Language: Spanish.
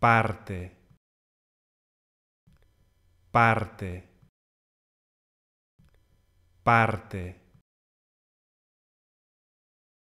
parte, parte, parte.